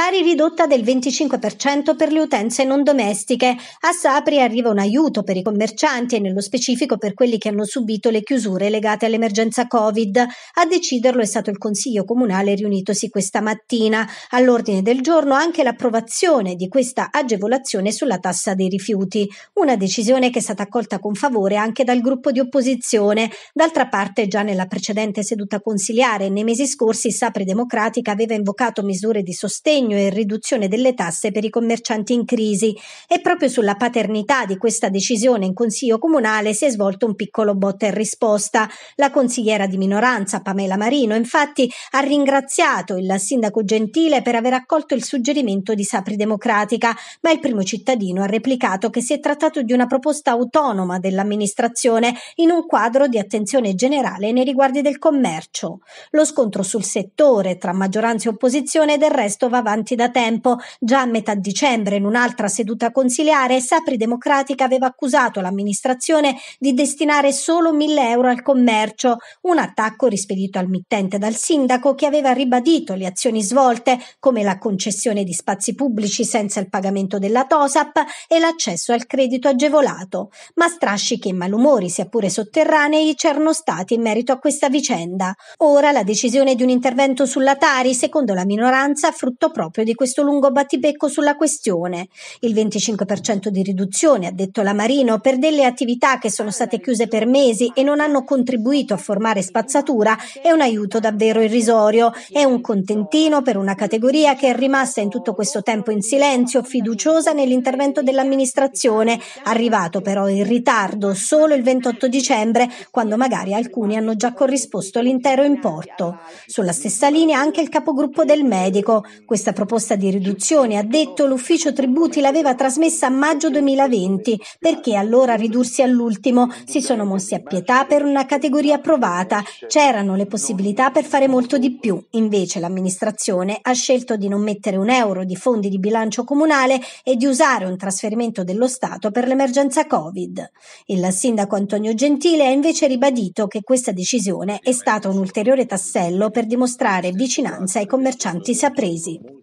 Cari ridotta del 25% per le utenze non domestiche. A Sapri arriva un aiuto per i commercianti e nello specifico per quelli che hanno subito le chiusure legate all'emergenza Covid. A deciderlo è stato il Consiglio Comunale riunitosi questa mattina. All'ordine del giorno anche l'approvazione di questa agevolazione sulla tassa dei rifiuti, una decisione che è stata accolta con favore anche dal gruppo di opposizione. D'altra parte già nella precedente seduta consiliare nei mesi scorsi Sapri Democratica aveva invocato misure di sostegno sostegno e riduzione delle tasse per i commercianti in crisi e proprio sulla paternità di questa decisione in Consiglio Comunale si è svolto un piccolo botta e risposta. La consigliera di minoranza Pamela Marino infatti ha ringraziato il sindaco Gentile per aver accolto il suggerimento di Sapri Democratica, ma il primo cittadino ha replicato che si è trattato di una proposta autonoma dell'amministrazione in un quadro di attenzione generale nei riguardi del commercio. Lo scontro sul settore tra maggioranza e opposizione del resto va avanti avanti da tempo. Già a metà dicembre, in un'altra seduta consiliare, Sapri Democratica aveva accusato l'amministrazione di destinare solo 1000 euro al commercio, un attacco rispedito al mittente dal sindaco che aveva ribadito le azioni svolte, come la concessione di spazi pubblici senza il pagamento della TOSAP e l'accesso al credito agevolato. Ma strascichi e malumori, sia pure sotterranei, c'erano stati in merito a questa vicenda. Ora la decisione di un intervento sulla Tari, secondo la minoranza, frutto proprio di questo lungo battibecco sulla questione. Il 25% di riduzione, ha detto la Marino, per delle attività che sono state chiuse per mesi e non hanno contribuito a formare spazzatura è un aiuto davvero irrisorio, è un contentino per una categoria che è rimasta in tutto questo tempo in silenzio, fiduciosa nell'intervento dell'amministrazione, arrivato però in ritardo solo il 28 dicembre, quando magari alcuni hanno già corrisposto l'intero importo. Sulla stessa linea anche il capogruppo del medico. Questa questa proposta di riduzione, ha detto, l'ufficio tributi l'aveva trasmessa a maggio 2020. Perché allora ridursi all'ultimo? Si sono mossi a pietà per una categoria approvata. C'erano le possibilità per fare molto di più. Invece l'amministrazione ha scelto di non mettere un euro di fondi di bilancio comunale e di usare un trasferimento dello Stato per l'emergenza Covid. Il sindaco Antonio Gentile ha invece ribadito che questa decisione è stata un ulteriore tassello per dimostrare vicinanza ai commercianti sapresi.